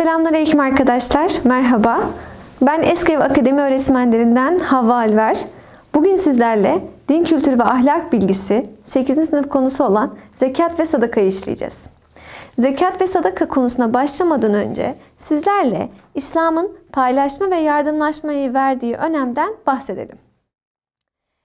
Selamünaleyküm arkadaşlar. Merhaba. Ben Eskev Akademi öğretmenlerinden Hava Alver. Bugün sizlerle din kültürü ve ahlak bilgisi 8. sınıf konusu olan zekat ve sadaka işleyeceğiz. Zekat ve sadaka konusuna başlamadan önce sizlerle İslam'ın paylaşma ve yardımlaşmayı verdiği önemden bahsedelim.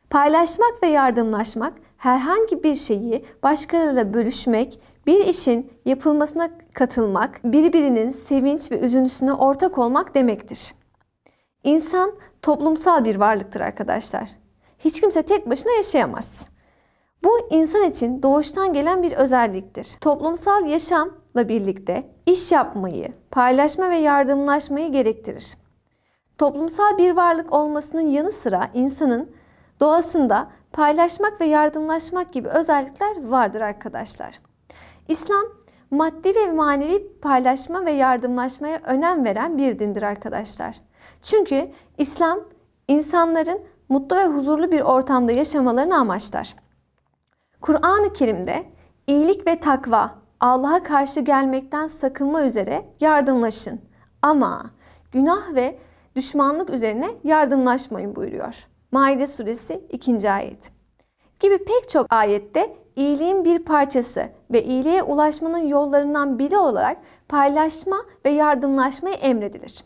Paylaşmak ve yardımlaşmak herhangi bir şeyi başkalarıyla bölüşmek, bir işin yapılmasına katılmak, birbirinin sevinç ve üzüntüsüne ortak olmak demektir. İnsan toplumsal bir varlıktır arkadaşlar. Hiç kimse tek başına yaşayamaz. Bu insan için doğuştan gelen bir özelliktir. Toplumsal yaşamla birlikte iş yapmayı, paylaşma ve yardımlaşmayı gerektirir. Toplumsal bir varlık olmasının yanı sıra insanın doğasında paylaşmak ve yardımlaşmak gibi özellikler vardır arkadaşlar. İslam maddi ve manevi paylaşma ve yardımlaşmaya önem veren bir dindir arkadaşlar. Çünkü İslam insanların mutlu ve huzurlu bir ortamda yaşamalarını amaçlar. Kur'an-ı Kerim'de iyilik ve takva, Allah'a karşı gelmekten sakınma üzere yardımlaşın. Ama günah ve düşmanlık üzerine yardımlaşmayın buyuruyor. Maide suresi 2. ayet gibi pek çok ayette iyiliğin bir parçası ve iyiliğe ulaşmanın yollarından biri olarak paylaşma ve yardımlaşmayı emredilir.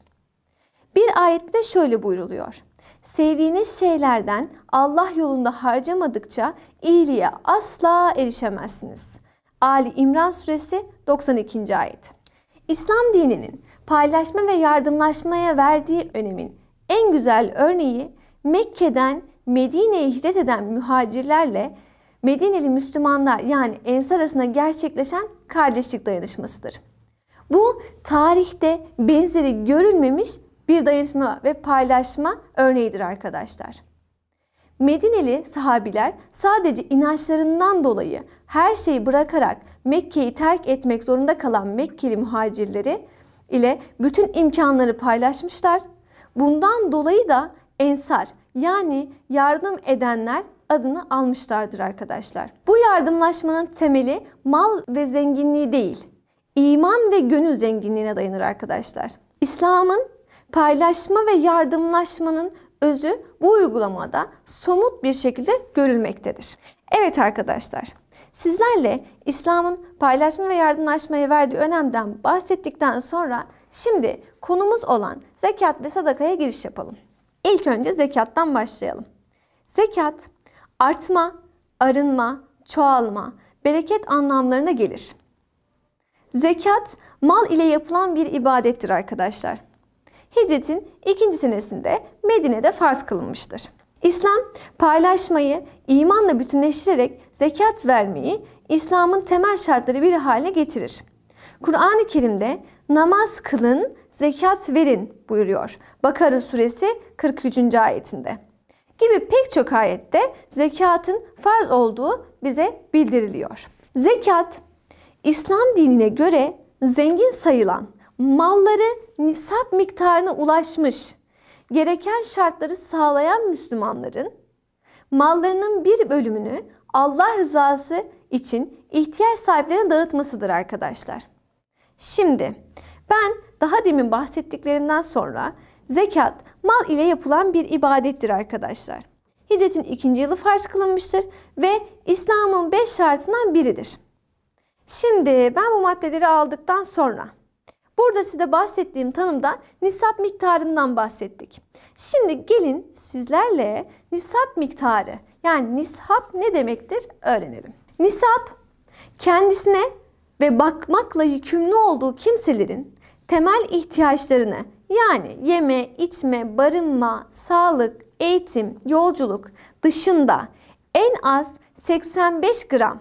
Bir ayette de şöyle buyruluyor. Sevdiğiniz şeylerden Allah yolunda harcamadıkça iyiliğe asla erişemezsiniz. Ali İmran Suresi 92. ayet. İslam dininin paylaşma ve yardımlaşmaya verdiği önemin en güzel örneği Mekke'den Medine'ye hicret eden mühacirlerle Medineli Müslümanlar yani Ensar arasında gerçekleşen kardeşlik dayanışmasıdır. Bu tarihte benzeri görülmemiş bir dayanışma ve paylaşma örneğidir arkadaşlar. Medineli sahabiler sadece inançlarından dolayı her şeyi bırakarak Mekke'yi terk etmek zorunda kalan Mekkeli muhacirleri ile bütün imkanları paylaşmışlar. Bundan dolayı da ensar yani yardım edenler adını almışlardır arkadaşlar. Bu yardımlaşmanın temeli mal ve zenginliği değil, iman ve gönül zenginliğine dayanır arkadaşlar. İslam'ın paylaşma ve yardımlaşmanın özü bu uygulamada somut bir şekilde görülmektedir. Evet arkadaşlar, sizlerle İslam'ın paylaşma ve yardımlaşmaya verdiği önemden bahsettikten sonra şimdi konumuz olan zekat ve sadakaya giriş yapalım. İlk önce zekattan başlayalım. Zekat artma, arınma, çoğalma, bereket anlamlarına gelir. Zekat mal ile yapılan bir ibadettir arkadaşlar. Hicret'in ikinci senesinde Medine'de farz kılınmıştır. İslam paylaşmayı imanla bütünleştirerek zekat vermeyi İslam'ın temel şartları bir hale getirir. Kur'an-ı Kerim'de namaz kılın, zekat verin buyuruyor. Bakara suresi 43. ayetinde gibi pek çok ayette zekatın farz olduğu bize bildiriliyor. Zekat, İslam dinine göre zengin sayılan, malları nisap miktarına ulaşmış, gereken şartları sağlayan Müslümanların mallarının bir bölümünü Allah rızası için ihtiyaç sahiplerine dağıtmasıdır arkadaşlar. Şimdi ben daha demin bahsettiklerimden sonra Zekat, mal ile yapılan bir ibadettir arkadaşlar. Hicretin ikinci yılı farz kılınmıştır ve İslam'ın beş şartından biridir. Şimdi ben bu maddeleri aldıktan sonra burada size bahsettiğim tanımda nisap miktarından bahsettik. Şimdi gelin sizlerle nisap miktarı yani nisap ne demektir öğrenelim. Nisap kendisine ve bakmakla yükümlü olduğu kimselerin temel ihtiyaçlarını yani yeme, içme, barınma, sağlık, eğitim, yolculuk dışında en az 85 gram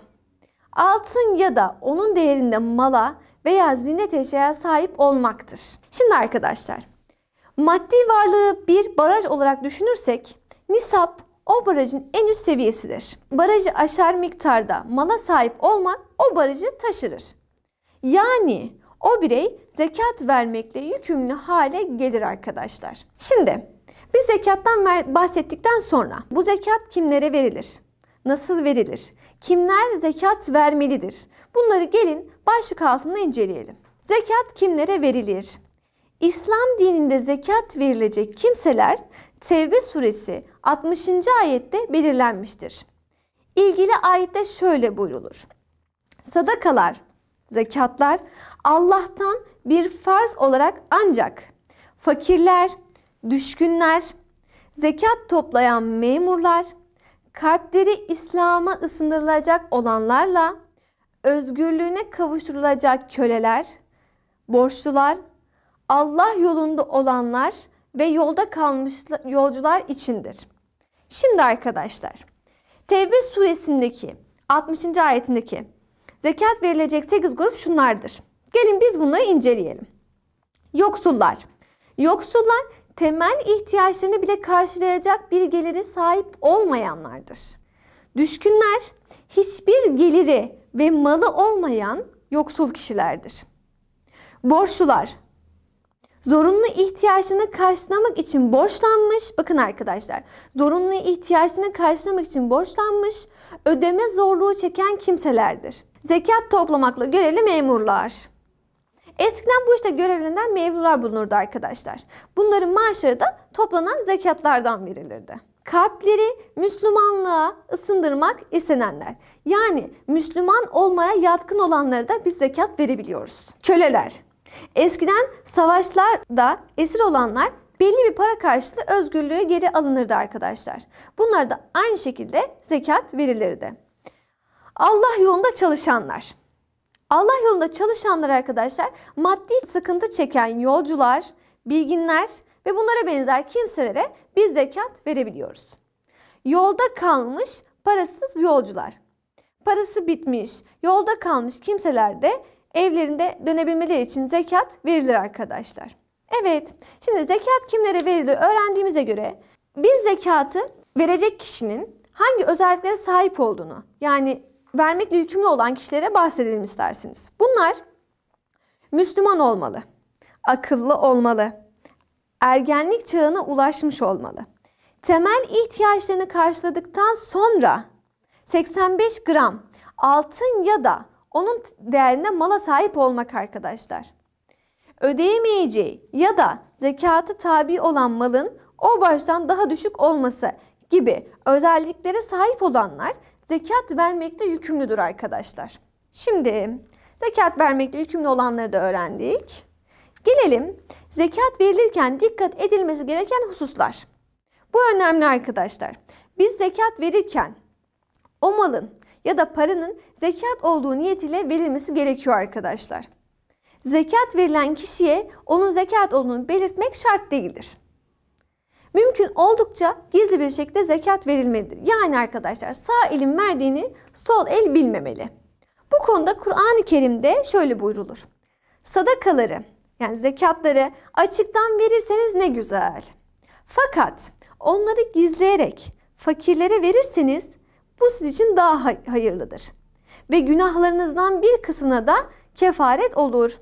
altın ya da onun değerinde mala veya ziynet eşyaya sahip olmaktır. Şimdi arkadaşlar maddi varlığı bir baraj olarak düşünürsek nisap o barajın en üst seviyesidir. Barajı aşar miktarda mala sahip olmak o barajı taşırır. Yani o birey zekat vermekle yükümlü hale gelir arkadaşlar. Şimdi biz zekattan bahsettikten sonra bu zekat kimlere verilir? Nasıl verilir? Kimler zekat vermelidir? Bunları gelin başlık altında inceleyelim. Zekat kimlere verilir? İslam dininde zekat verilecek kimseler Tevbe suresi 60. ayette belirlenmiştir. İlgili ayette şöyle buyrulur. Sadakalar, zekatlar Allah'tan bir farz olarak ancak fakirler, düşkünler, zekat toplayan memurlar, kalpleri İslam'a ısındırılacak olanlarla özgürlüğüne kavuşturulacak köleler, borçlular, Allah yolunda olanlar ve yolda kalmış yolcular içindir. Şimdi arkadaşlar, Tevbe suresindeki 60. ayetindeki zekat verilecek 8 grup şunlardır. Gelin biz bunları inceleyelim. Yoksullar. Yoksullar temel ihtiyaçlarını bile karşılayacak bir geliri sahip olmayanlardır. Düşkünler hiçbir geliri ve malı olmayan yoksul kişilerdir. Borçlular zorunlu ihtiyaçlarını karşılamak için borçlanmış, bakın arkadaşlar, zorunlu ihtiyaçlarını karşılamak için borçlanmış, ödeme zorluğu çeken kimselerdir. Zekat toplamakla görevli memurlar. Eskiden bu işte görevlenen mevlular bulunurdu arkadaşlar. Bunların maaşları da toplanan zekatlardan verilirdi. Kalpleri Müslümanlığa ısındırmak istenenler. Yani Müslüman olmaya yatkın olanlara da biz zekat verebiliyoruz. Köleler. Eskiden savaşlarda esir olanlar belli bir para karşılığı özgürlüğü geri alınırdı arkadaşlar. Bunlar da aynı şekilde zekat verilirdi. Allah yolunda çalışanlar. Allah yolunda çalışanlar arkadaşlar maddi sıkıntı çeken yolcular, bilginler ve bunlara benzer kimselere biz zekat verebiliyoruz. Yolda kalmış parasız yolcular. Parası bitmiş, yolda kalmış kimseler de evlerinde dönebilmeleri için zekat verilir arkadaşlar. Evet, şimdi zekat kimlere verilir öğrendiğimize göre biz zekatı verecek kişinin hangi özelliklere sahip olduğunu yani vermekle yükümlü olan kişilere bahsedelim isterseniz. Bunlar Müslüman olmalı, akıllı olmalı, ergenlik çağına ulaşmış olmalı. Temel ihtiyaçlarını karşıladıktan sonra 85 gram altın ya da onun değerine mala sahip olmak arkadaşlar. Ödeyemeyeceği ya da zekatı tabi olan malın o baştan daha düşük olması gibi özelliklere sahip olanlar zekat vermekte yükümlüdür arkadaşlar. Şimdi zekat vermekle yükümlü olanları da öğrendik. Gelelim zekat verilirken dikkat edilmesi gereken hususlar. Bu önemli arkadaşlar. Biz zekat verirken o malın ya da paranın zekat olduğu niyetiyle verilmesi gerekiyor arkadaşlar. Zekat verilen kişiye onun zekat olduğunu belirtmek şart değildir mümkün oldukça gizli bir şekilde zekat verilmelidir. Yani arkadaşlar sağ elin verdiğini sol el bilmemeli. Bu konuda Kur'an-ı Kerim'de şöyle buyrulur. Sadakaları yani zekatları açıktan verirseniz ne güzel. Fakat onları gizleyerek fakirlere verirseniz bu siz için daha hayırlıdır. Ve günahlarınızdan bir kısmına da kefaret olur.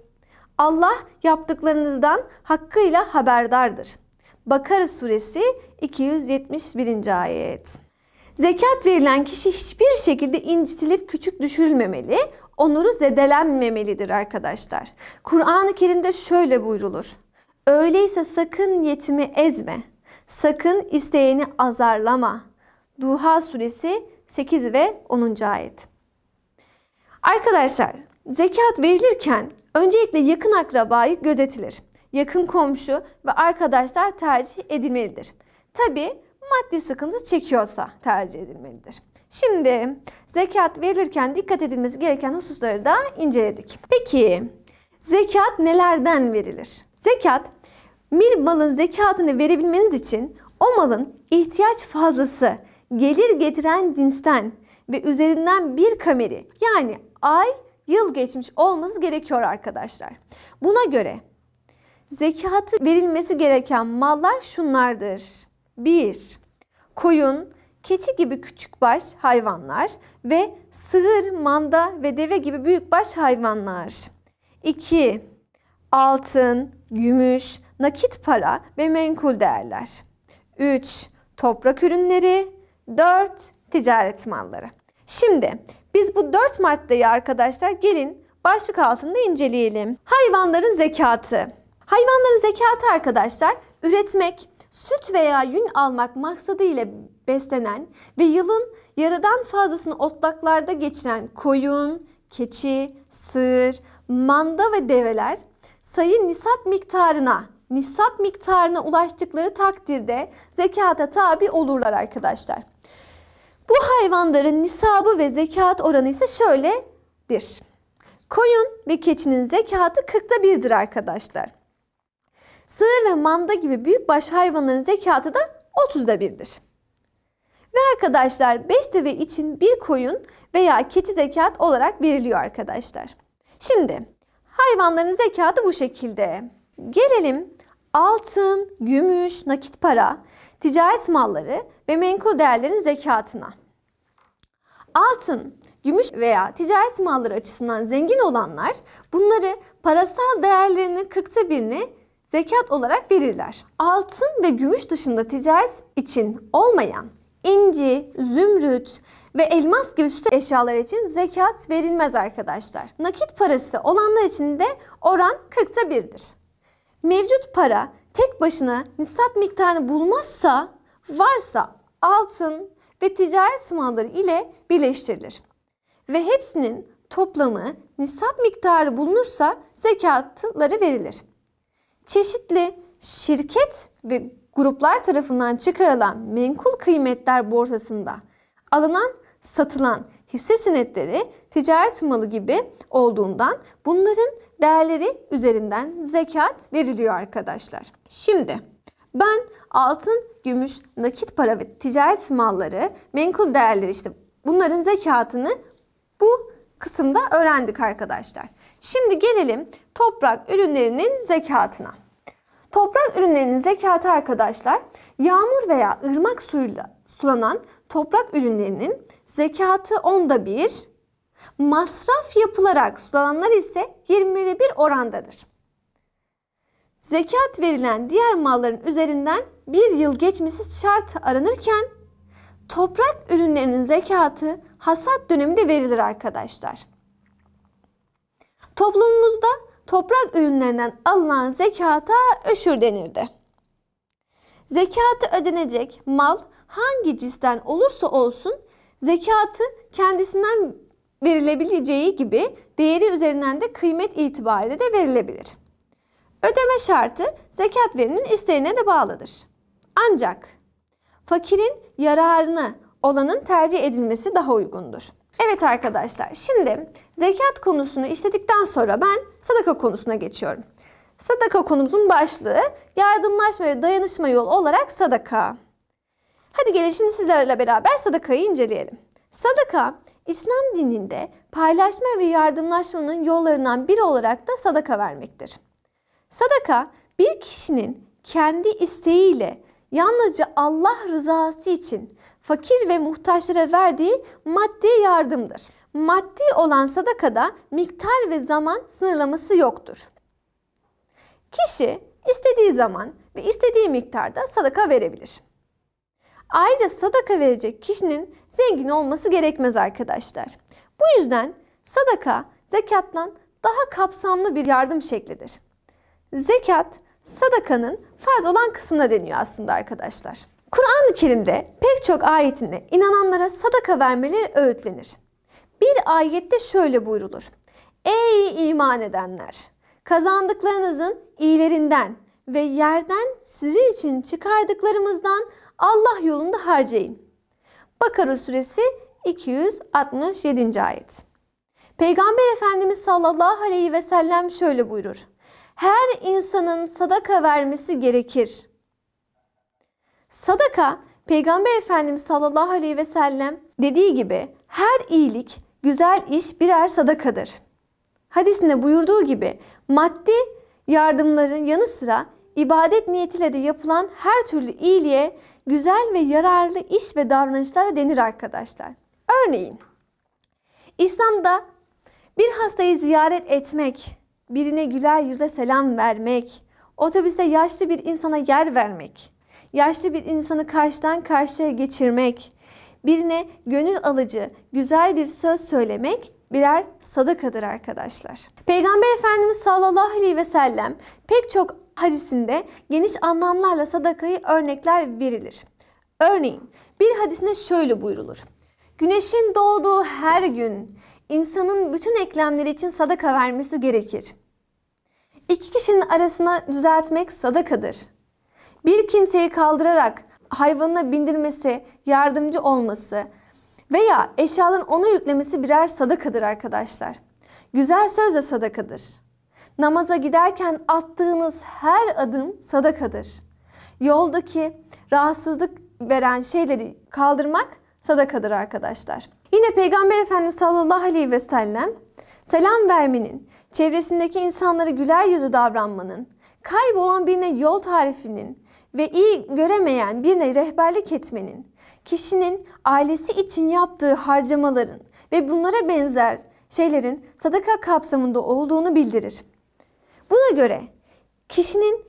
Allah yaptıklarınızdan hakkıyla haberdardır.'' Bakara suresi 271. ayet. Zekat verilen kişi hiçbir şekilde incitilip küçük düşürülmemeli, onuru zedelenmemelidir arkadaşlar. Kur'an-ı Kerim'de şöyle buyrulur. Öyleyse sakın yetimi ezme, sakın isteyeni azarlama. Duha suresi 8 ve 10. ayet. Arkadaşlar zekat verilirken öncelikle yakın akrabayı gözetilir yakın komşu ve arkadaşlar tercih edilmelidir. Tabi maddi sıkıntı çekiyorsa tercih edilmelidir. Şimdi zekat verilirken dikkat edilmesi gereken hususları da inceledik. Peki zekat nelerden verilir? Zekat bir malın zekatını verebilmeniz için o malın ihtiyaç fazlası gelir getiren cinsten ve üzerinden bir kameri yani ay yıl geçmiş olması gerekiyor arkadaşlar. Buna göre zekatı verilmesi gereken mallar şunlardır. 1. Koyun, keçi gibi küçük baş hayvanlar ve sığır, manda ve deve gibi büyük baş hayvanlar. 2. Altın, gümüş, nakit para ve menkul değerler. 3. Toprak ürünleri. 4. Ticaret malları. Şimdi biz bu 4 maddeyi arkadaşlar gelin başlık altında inceleyelim. Hayvanların zekatı. Hayvanların zekatı arkadaşlar üretmek, süt veya yün almak maksadıyla beslenen ve yılın yarıdan fazlasını otlaklarda geçiren koyun, keçi, sığır, manda ve develer sayı nisap miktarına nisap miktarına ulaştıkları takdirde zekata tabi olurlar arkadaşlar. Bu hayvanların nisabı ve zekat oranı ise şöyledir. Koyun ve keçinin zekatı 40'ta 1'dir arkadaşlar. Sığır ve manda gibi büyükbaş hayvanların zekatı da 30'da birdir. Ve arkadaşlar 5 deve için bir koyun veya keçi zekat olarak veriliyor arkadaşlar. Şimdi hayvanların zekatı bu şekilde. Gelelim altın, gümüş, nakit para, ticaret malları ve menkul değerlerin zekatına. Altın, gümüş veya ticaret malları açısından zengin olanlar bunları parasal değerlerinin 40'ta birini zekat olarak verirler. Altın ve gümüş dışında ticaret için olmayan inci, zümrüt ve elmas gibi süs eşyalar için zekat verilmez arkadaşlar. Nakit parası olanlar için de oran 40'ta 1'dir. Mevcut para tek başına nisap miktarını bulmazsa varsa altın ve ticaret malları ile birleştirilir. Ve hepsinin toplamı nisap miktarı bulunursa zekatları verilir çeşitli şirket ve gruplar tarafından çıkarılan menkul kıymetler borsasında alınan, satılan hisse senetleri ticaret malı gibi olduğundan bunların değerleri üzerinden zekat veriliyor arkadaşlar. Şimdi ben altın, gümüş, nakit para ve ticaret malları, menkul değerleri işte bunların zekatını bu kısımda öğrendik arkadaşlar. Şimdi gelelim toprak ürünlerinin zekatına. Toprak ürünlerinin zekatı arkadaşlar yağmur veya ırmak suyuyla sulanan toprak ürünlerinin zekatı onda bir, masraf yapılarak sulananlar ise bir orandadır. Zekat verilen diğer malların üzerinden bir yıl geçmesi şart aranırken toprak ürünlerinin zekatı hasat döneminde verilir arkadaşlar. Toplumumuzda toprak ürünlerinden alınan zekata öşür denirdi. Zekatı ödenecek mal hangi cisten olursa olsun zekatı kendisinden verilebileceği gibi değeri üzerinden de kıymet itibariyle de verilebilir. Ödeme şartı zekat verinin isteğine de bağlıdır. Ancak fakirin yararını olanın tercih edilmesi daha uygundur. Evet arkadaşlar şimdi zekat konusunu işledikten sonra ben sadaka konusuna geçiyorum. Sadaka konumuzun başlığı yardımlaşma ve dayanışma yolu olarak sadaka. Hadi gelin şimdi sizlerle beraber sadakayı inceleyelim. Sadaka, İslam dininde paylaşma ve yardımlaşmanın yollarından biri olarak da sadaka vermektir. Sadaka, bir kişinin kendi isteğiyle yalnızca Allah rızası için fakir ve muhtaçlara verdiği maddi yardımdır. Maddi olan sadakada miktar ve zaman sınırlaması yoktur. Kişi istediği zaman ve istediği miktarda sadaka verebilir. Ayrıca sadaka verecek kişinin zengin olması gerekmez arkadaşlar. Bu yüzden sadaka zekattan daha kapsamlı bir yardım şeklidir. Zekat sadakanın farz olan kısmına deniyor aslında arkadaşlar. Kur'an-ı Kerim'de pek çok ayetinde inananlara sadaka vermeleri öğütlenir. Bir ayette şöyle buyrulur. Ey iman edenler! Kazandıklarınızın iyilerinden ve yerden sizin için çıkardıklarımızdan Allah yolunda harcayın. Bakara suresi 267. ayet. Peygamber Efendimiz sallallahu aleyhi ve sellem şöyle buyurur. Her insanın sadaka vermesi gerekir. Sadaka Peygamber Efendimiz sallallahu aleyhi ve sellem dediği gibi her iyilik, güzel iş birer sadakadır. Hadisinde buyurduğu gibi maddi yardımların yanı sıra ibadet niyetiyle de yapılan her türlü iyiliğe güzel ve yararlı iş ve davranışlara denir arkadaşlar. Örneğin İslam'da bir hastayı ziyaret etmek, birine güler yüzle selam vermek, otobüste yaşlı bir insana yer vermek, yaşlı bir insanı karşıdan karşıya geçirmek, birine gönül alıcı, güzel bir söz söylemek birer sadakadır arkadaşlar. Peygamber Efendimiz sallallahu aleyhi ve sellem pek çok hadisinde geniş anlamlarla sadakayı örnekler verilir. Örneğin bir hadisinde şöyle buyrulur. Güneşin doğduğu her gün insanın bütün eklemleri için sadaka vermesi gerekir. İki kişinin arasına düzeltmek sadakadır bir kimseyi kaldırarak hayvanına bindirmesi, yardımcı olması veya eşyaların ona yüklemesi birer sadakadır arkadaşlar. Güzel söz de sadakadır. Namaza giderken attığınız her adım sadakadır. Yoldaki rahatsızlık veren şeyleri kaldırmak sadakadır arkadaşlar. Yine Peygamber Efendimiz sallallahu aleyhi ve sellem selam vermenin, çevresindeki insanlara güler yüzü davranmanın, kaybolan birine yol tarifinin, ve iyi göremeyen birine rehberlik etmenin, kişinin ailesi için yaptığı harcamaların ve bunlara benzer şeylerin sadaka kapsamında olduğunu bildirir. Buna göre kişinin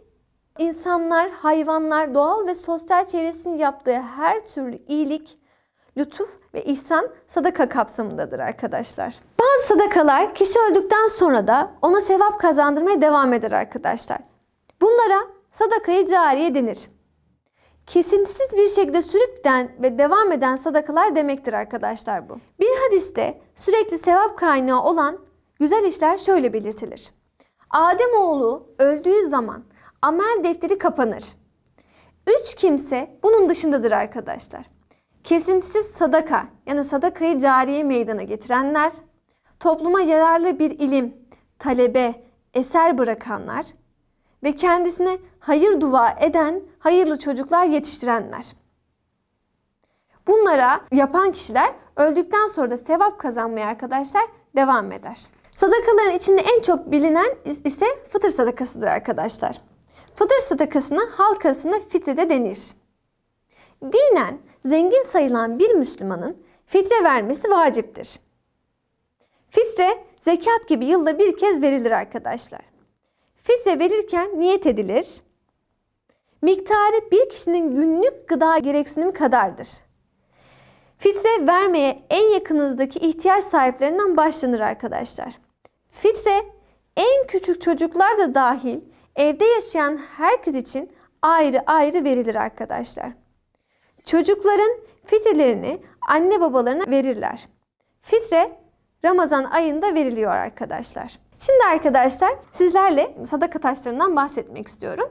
insanlar, hayvanlar, doğal ve sosyal çevresinin yaptığı her türlü iyilik, lütuf ve ihsan sadaka kapsamındadır arkadaşlar. Bazı sadakalar kişi öldükten sonra da ona sevap kazandırmaya devam eder arkadaşlar. Bunlara sadakayı cariye denir. Kesintisiz bir şekilde sürüpten ve devam eden sadakalar demektir arkadaşlar bu. Bir hadiste sürekli sevap kaynağı olan güzel işler şöyle belirtilir. Adem oğlu öldüğü zaman amel defteri kapanır. Üç kimse bunun dışındadır arkadaşlar. Kesintisiz sadaka yani sadakayı cariye meydana getirenler, topluma yararlı bir ilim, talebe, eser bırakanlar, ve kendisine hayır dua eden hayırlı çocuklar yetiştirenler. Bunlara yapan kişiler öldükten sonra da sevap kazanmaya arkadaşlar devam eder. Sadakaların içinde en çok bilinen ise fıtır sadakasıdır arkadaşlar. Fıtır sadakasına halk arasında fitre de denir. Dinen zengin sayılan bir Müslümanın fitre vermesi vaciptir. Fitre zekat gibi yılda bir kez verilir arkadaşlar. Fitre verirken niyet edilir. Miktarı bir kişinin günlük gıda gereksinimi kadardır. Fitre vermeye en yakınızdaki ihtiyaç sahiplerinden başlanır arkadaşlar. Fitre en küçük çocuklar da dahil evde yaşayan herkes için ayrı ayrı verilir arkadaşlar. Çocukların fitrelerini anne babalarına verirler. Fitre Ramazan ayında veriliyor arkadaşlar. Şimdi arkadaşlar sizlerle sadaka taşlarından bahsetmek istiyorum.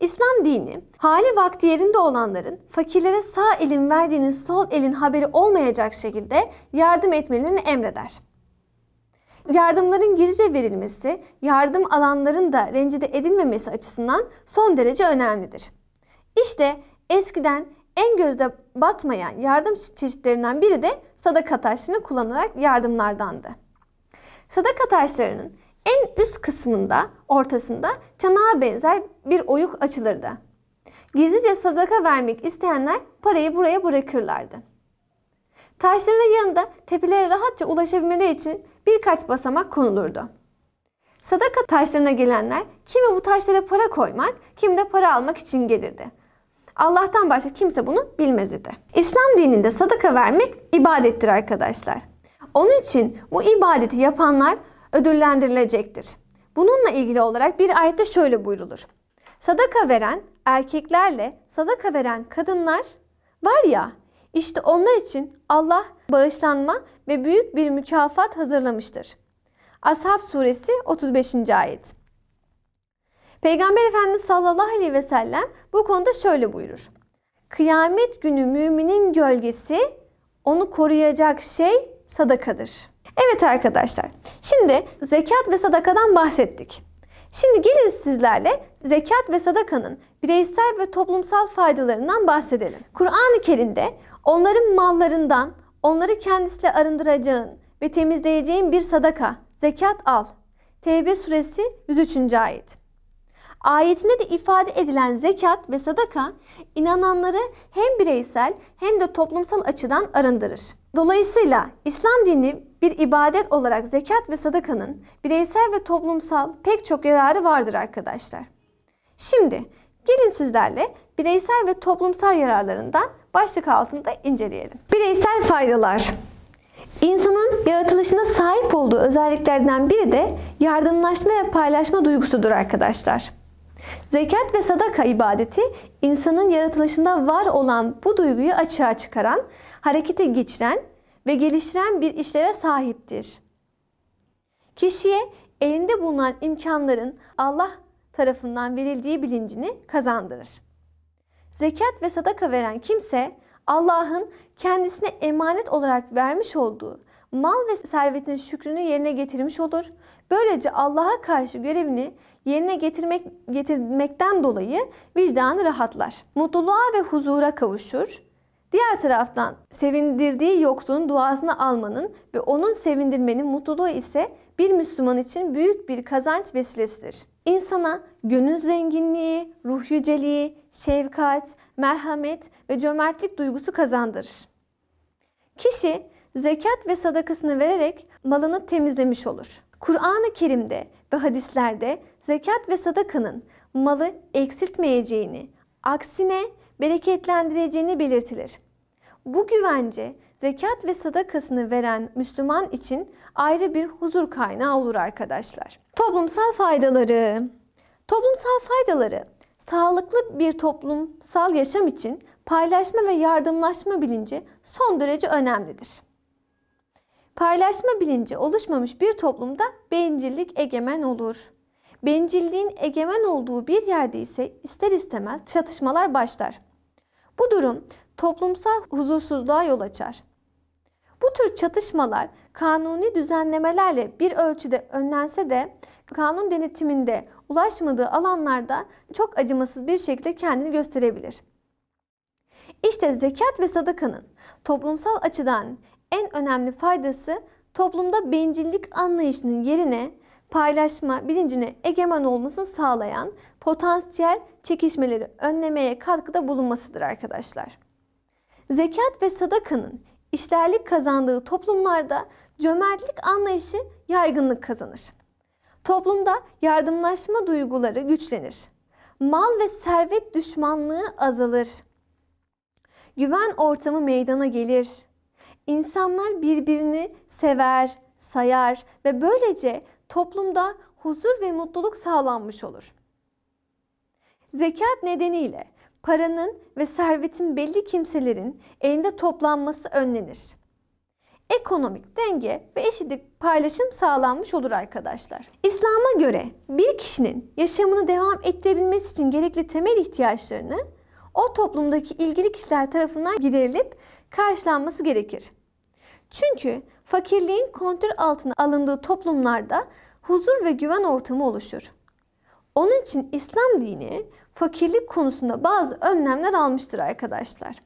İslam dini hali vakti yerinde olanların fakirlere sağ elin verdiğinin sol elin haberi olmayacak şekilde yardım etmelerini emreder. Yardımların gizlice verilmesi, yardım alanların da rencide edilmemesi açısından son derece önemlidir. İşte eskiden en gözde batmayan yardım çeşitlerinden biri de sadaka taşlarını kullanarak yardımlardandı. Sadaka taşlarının en üst kısmında, ortasında çanağa benzer bir oyuk açılırdı. Gizlice sadaka vermek isteyenler parayı buraya bırakırlardı. Taşların yanında tepelere rahatça ulaşabilmeleri için birkaç basamak konulurdu. Sadaka taşlarına gelenler kimi bu taşlara para koymak, kimi de para almak için gelirdi. Allah'tan başka kimse bunu bilmez idi. İslam dininde sadaka vermek ibadettir arkadaşlar. Onun için bu ibadeti yapanlar ödüllendirilecektir. Bununla ilgili olarak bir ayette şöyle buyrulur. Sadaka veren erkeklerle sadaka veren kadınlar var ya işte onlar için Allah bağışlanma ve büyük bir mükafat hazırlamıştır. Ashab suresi 35. ayet. Peygamber Efendimiz sallallahu aleyhi ve sellem bu konuda şöyle buyurur. Kıyamet günü müminin gölgesi onu koruyacak şey sadakadır. Evet arkadaşlar şimdi zekat ve sadakadan bahsettik. Şimdi gelin sizlerle zekat ve sadakanın bireysel ve toplumsal faydalarından bahsedelim. Kur'an-ı Kerim'de onların mallarından onları kendisiyle arındıracağın ve temizleyeceğin bir sadaka, zekat al. Tevbe suresi 103. ayet. Ayetinde de ifade edilen zekat ve sadaka inananları hem bireysel hem de toplumsal açıdan arındırır. Dolayısıyla İslam dini bir ibadet olarak zekat ve sadakanın bireysel ve toplumsal pek çok yararı vardır arkadaşlar. Şimdi gelin sizlerle bireysel ve toplumsal yararlarından başlık altında inceleyelim. Bireysel faydalar. İnsanın yaratılışına sahip olduğu özelliklerden biri de yardımlaşma ve paylaşma duygusudur arkadaşlar. Zekat ve sadaka ibadeti insanın yaratılışında var olan bu duyguyu açığa çıkaran, harekete geçiren ve geliştiren bir işleve sahiptir. Kişiye elinde bulunan imkanların Allah tarafından verildiği bilincini kazandırır. Zekat ve sadaka veren kimse Allah'ın kendisine emanet olarak vermiş olduğu mal ve servetin şükrünü yerine getirmiş olur. Böylece Allah'a karşı görevini yerine getirmek getirmekten dolayı vicdanı rahatlar. Mutluluğa ve huzura kavuşur. Diğer taraftan sevindirdiği yoksulun duasını almanın ve onun sevindirmenin mutluluğu ise bir Müslüman için büyük bir kazanç vesilesidir. İnsana gönül zenginliği, ruh yüceliği, şefkat, merhamet ve cömertlik duygusu kazandırır. Kişi zekat ve sadakasını vererek malını temizlemiş olur. Kur'an-ı Kerim'de ve hadislerde zekat ve sadakanın malı eksiltmeyeceğini, aksine bereketlendireceğini belirtilir. Bu güvence zekat ve sadakasını veren Müslüman için ayrı bir huzur kaynağı olur arkadaşlar. Toplumsal faydaları Toplumsal faydaları sağlıklı bir toplumsal yaşam için paylaşma ve yardımlaşma bilinci son derece önemlidir. Paylaşma bilinci oluşmamış bir toplumda bencillik egemen olur. Bencilliğin egemen olduğu bir yerde ise ister istemez çatışmalar başlar. Bu durum toplumsal huzursuzluğa yol açar. Bu tür çatışmalar kanuni düzenlemelerle bir ölçüde önlense de kanun denetiminde ulaşmadığı alanlarda çok acımasız bir şekilde kendini gösterebilir. İşte zekat ve sadakanın toplumsal açıdan en önemli faydası toplumda bencillik anlayışının yerine paylaşma bilincine egemen olmasını sağlayan potansiyel çekişmeleri önlemeye katkıda bulunmasıdır arkadaşlar. Zekat ve sadakanın işlerlik kazandığı toplumlarda cömertlik anlayışı yaygınlık kazanır. Toplumda yardımlaşma duyguları güçlenir. Mal ve servet düşmanlığı azalır. Güven ortamı meydana gelir. İnsanlar birbirini sever, sayar ve böylece toplumda huzur ve mutluluk sağlanmış olur. Zekat nedeniyle paranın ve servetin belli kimselerin elinde toplanması önlenir. Ekonomik denge ve eşitlik paylaşım sağlanmış olur arkadaşlar. İslam'a göre bir kişinin yaşamını devam ettirebilmesi için gerekli temel ihtiyaçlarını o toplumdaki ilgili kişiler tarafından giderilip karşılanması gerekir. Çünkü fakirliğin kontrol altına alındığı toplumlarda huzur ve güven ortamı oluşur. Onun için İslam dini fakirlik konusunda bazı önlemler almıştır arkadaşlar.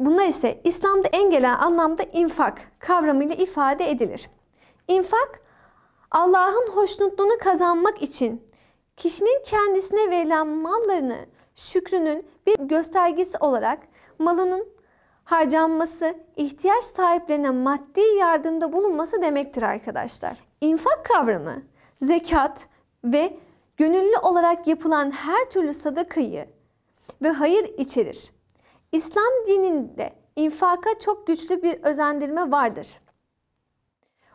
Buna ise İslam'da en genel anlamda infak kavramıyla ifade edilir. İnfak, Allah'ın hoşnutluğunu kazanmak için kişinin kendisine verilen mallarını şükrünün bir göstergesi olarak malının harcanması, ihtiyaç sahiplerine maddi yardımda bulunması demektir arkadaşlar. İnfak kavramı zekat ve gönüllü olarak yapılan her türlü sadakayı ve hayır içerir. İslam dininde infaka çok güçlü bir özendirme vardır.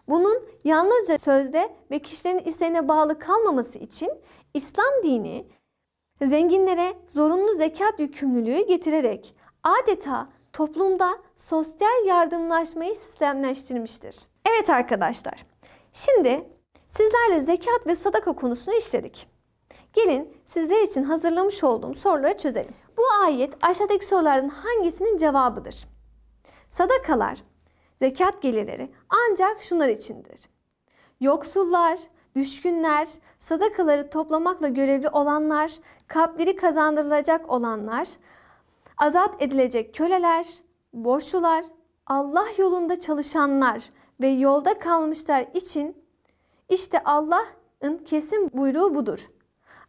Bunun yalnızca sözde ve kişilerin isteğine bağlı kalmaması için İslam dini zenginlere zorunlu zekat yükümlülüğü getirerek adeta toplumda sosyal yardımlaşmayı sistemleştirmiştir. Evet arkadaşlar, şimdi sizlerle zekat ve sadaka konusunu işledik. Gelin sizler için hazırlamış olduğum soruları çözelim. Bu ayet aşağıdaki sorulardan hangisinin cevabıdır? Sadakalar, zekat gelirleri ancak şunlar içindir. Yoksullar, düşkünler, sadakaları toplamakla görevli olanlar, kalpleri kazandırılacak olanlar, azat edilecek köleler, borçlular, Allah yolunda çalışanlar ve yolda kalmışlar için işte Allah'ın kesin buyruğu budur.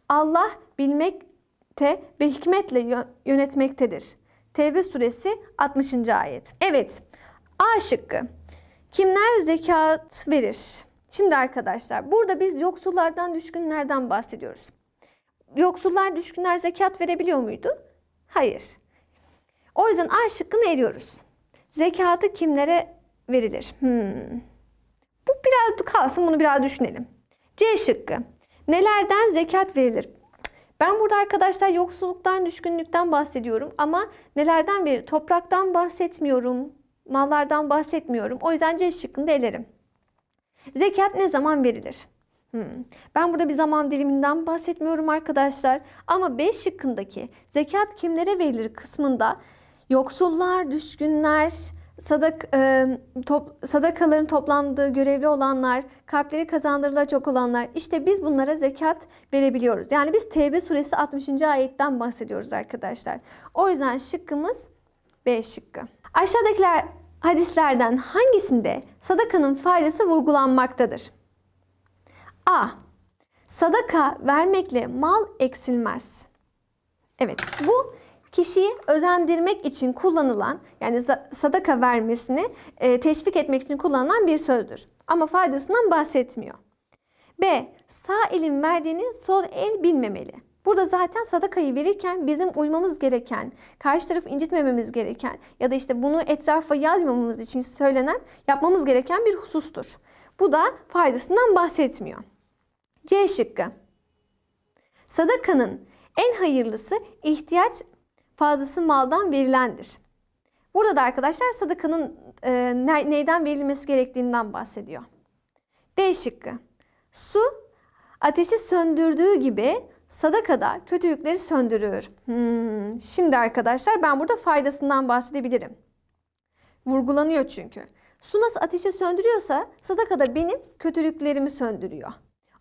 Allah bilmekte ve hikmetle yönetmektedir. Tevbe suresi 60. ayet. Evet A şıkkı. Kimler zekat verir? Şimdi arkadaşlar burada biz yoksullardan düşkünlerden bahsediyoruz. Yoksullar düşkünler zekat verebiliyor muydu? Hayır. O yüzden A şıkkını ediyoruz. Zekatı kimlere verilir? Hmm. Bu biraz kalsın bunu biraz düşünelim. C şıkkı. Nelerden zekat verilir? Ben burada arkadaşlar yoksulluktan, düşkünlükten bahsediyorum ama nelerden verir? Topraktan bahsetmiyorum, mallardan bahsetmiyorum. O yüzden C şıkkını da Zekat ne zaman verilir? Hmm. Ben burada bir zaman diliminden bahsetmiyorum arkadaşlar. Ama B şıkkındaki zekat kimlere verilir kısmında Yoksullar, düşkünler, sadak, e, top, sadakaların toplandığı görevli olanlar, kalpleri kazandırılacak olanlar. İşte biz bunlara zekat verebiliyoruz. Yani biz Tevbe suresi 60. ayetten bahsediyoruz arkadaşlar. O yüzden şıkkımız B şıkkı. Aşağıdakiler hadislerden hangisinde sadakanın faydası vurgulanmaktadır? A. Sadaka vermekle mal eksilmez. Evet bu kişiyi özendirmek için kullanılan yani sadaka vermesini e, teşvik etmek için kullanılan bir sözdür. Ama faydasından bahsetmiyor. B. Sağ elin verdiğini sol el bilmemeli. Burada zaten sadakayı verirken bizim uymamız gereken, karşı tarafı incitmememiz gereken ya da işte bunu etrafa yazmamamız için söylenen, yapmamız gereken bir husustur. Bu da faydasından bahsetmiyor. C şıkkı. Sadakanın en hayırlısı ihtiyaç fazlası maldan verilendir. Burada da arkadaşlar sadakanın e, neyden verilmesi gerektiğinden bahsediyor. D şıkkı. Su ateşi söndürdüğü gibi sadaka da kötülükleri söndürür. Hmm. Şimdi arkadaşlar ben burada faydasından bahsedebilirim. Vurgulanıyor çünkü. Su nasıl ateşi söndürüyorsa sadaka da benim kötülüklerimi söndürüyor.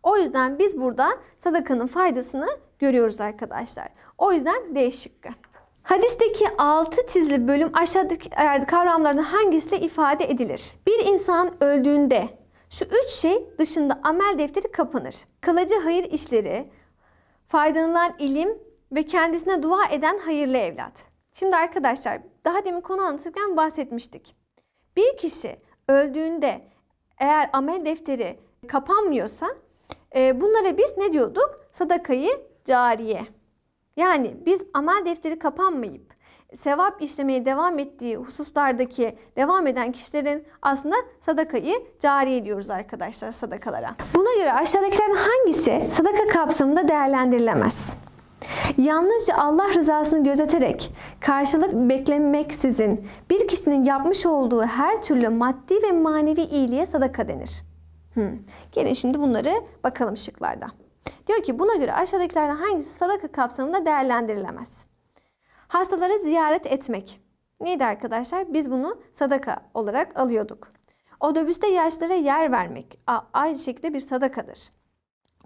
O yüzden biz burada sadakanın faydasını görüyoruz arkadaşlar. O yüzden D şıkkı. Hadisteki altı çizili bölüm aşağıdaki e, kavramlardan hangisiyle ifade edilir? Bir insan öldüğünde şu üç şey dışında amel defteri kapanır. Kalıcı hayır işleri, faydalanılan ilim ve kendisine dua eden hayırlı evlat. Şimdi arkadaşlar daha demin konu anlatırken bahsetmiştik. Bir kişi öldüğünde eğer amel defteri kapanmıyorsa e, bunlara biz ne diyorduk? Sadakayı cariye. Yani biz amel defteri kapanmayıp sevap işlemeye devam ettiği hususlardaki devam eden kişilerin aslında sadakayı cari ediyoruz arkadaşlar sadakalara. Buna göre aşağıdakilerin hangisi sadaka kapsamında değerlendirilemez? Yalnızca Allah rızasını gözeterek karşılık beklenmeksizin bir kişinin yapmış olduğu her türlü maddi ve manevi iyiliğe sadaka denir. Hmm. Gelin şimdi bunları bakalım şıklarda. Diyor ki buna göre aşağıdakilerden hangisi sadaka kapsamında değerlendirilemez? Hastaları ziyaret etmek. Neydi arkadaşlar? Biz bunu sadaka olarak alıyorduk. Otobüste yaşlara yer vermek A, aynı şekilde bir sadakadır.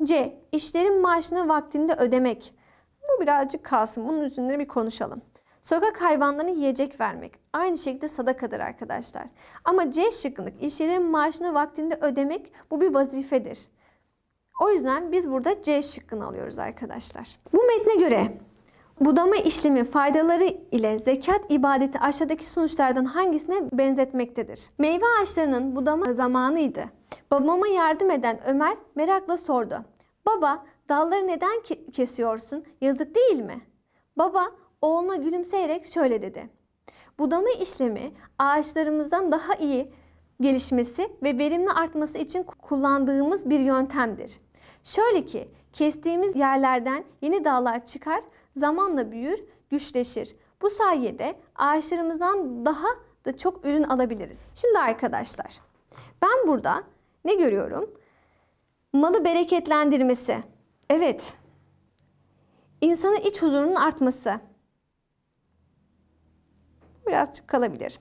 C. İşlerin maaşını vaktinde ödemek. Bu birazcık kalsın. Bunun üzerine bir konuşalım. Sokak hayvanlarına yiyecek vermek. Aynı şekilde sadakadır arkadaşlar. Ama C şıkkındaki işçilerin maaşını vaktinde ödemek bu bir vazifedir. O yüzden biz burada C şıkkını alıyoruz arkadaşlar. Bu metne göre budama işlemi faydaları ile zekat ibadeti aşağıdaki sonuçlardan hangisine benzetmektedir? Meyve ağaçlarının budama zamanıydı. Babama yardım eden Ömer merakla sordu. Baba dalları neden kesiyorsun? Yazık değil mi? Baba oğluna gülümseyerek şöyle dedi. Budama işlemi ağaçlarımızdan daha iyi gelişmesi ve verimli artması için kullandığımız bir yöntemdir. Şöyle ki kestiğimiz yerlerden yeni dağlar çıkar, zamanla büyür, güçleşir. Bu sayede ağaçlarımızdan daha da çok ürün alabiliriz. Şimdi arkadaşlar ben burada ne görüyorum? Malı bereketlendirmesi. Evet. İnsanın iç huzurunun artması. Birazcık kalabilir.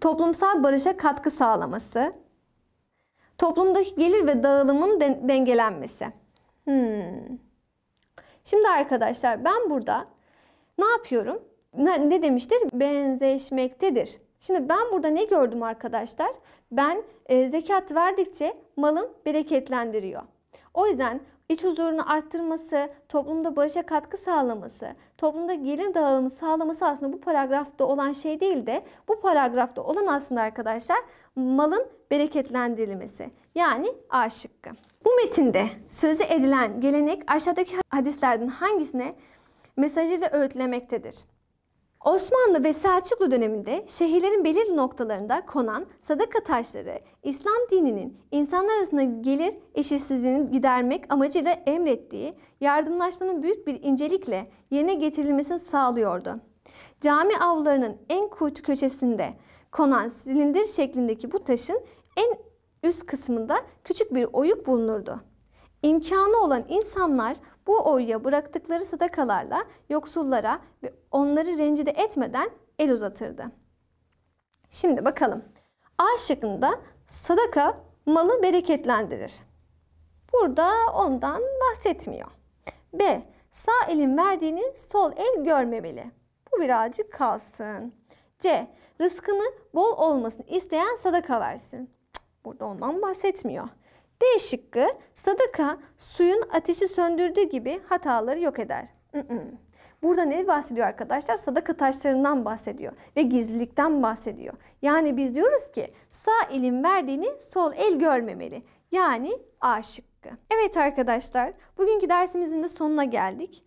Toplumsal barışa katkı sağlaması, Toplumdaki gelir ve dağılımın den dengelenmesi. Hmm. Şimdi arkadaşlar ben burada ne yapıyorum? Ne, ne demiştir? Benzeşmektedir. Şimdi ben burada ne gördüm arkadaşlar? Ben e, zekat verdikçe malım bereketlendiriyor. O yüzden iç huzurunu arttırması, toplumda barışa katkı sağlaması, toplumda gelir dağılımı sağlaması aslında bu paragrafta olan şey değil de bu paragrafta olan aslında arkadaşlar malın bereketlendirilmesi. Yani A şıkkı. Bu metinde sözü edilen gelenek aşağıdaki hadislerden hangisine mesajı mesajıyla öğütlemektedir? Osmanlı ve Selçuklu döneminde şehirlerin belirli noktalarında konan sadaka taşları İslam dininin insanlar arasında gelir eşitsizliğini gidermek amacıyla emrettiği yardımlaşmanın büyük bir incelikle yerine getirilmesini sağlıyordu. Cami avlularının en kuytu köşesinde konan silindir şeklindeki bu taşın en üst kısmında küçük bir oyuk bulunurdu. İmkanı olan insanlar bu oyya bıraktıkları sadakalarla yoksullara ve onları rencide etmeden el uzatırdı. Şimdi bakalım. A şıkkında sadaka malı bereketlendirir. Burada ondan bahsetmiyor. B. Sağ elin verdiğini sol el görmemeli. Bu birazcık kalsın. C. Rızkını bol olmasını isteyen sadaka versin. Burada ondan bahsetmiyor. D şıkkı sadaka suyun ateşi söndürdüğü gibi hataları yok eder. Burada ne bahsediyor arkadaşlar? Sadaka taşlarından bahsediyor ve gizlilikten bahsediyor. Yani biz diyoruz ki sağ elin verdiğini sol el görmemeli. Yani A şıkkı. Evet arkadaşlar bugünkü dersimizin de sonuna geldik.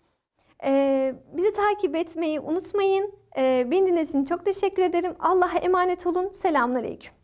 Ee, bizi takip etmeyi unutmayın. Ee, beni dinlediğiniz için çok teşekkür ederim. Allah'a emanet olun. Selamun Aleyküm.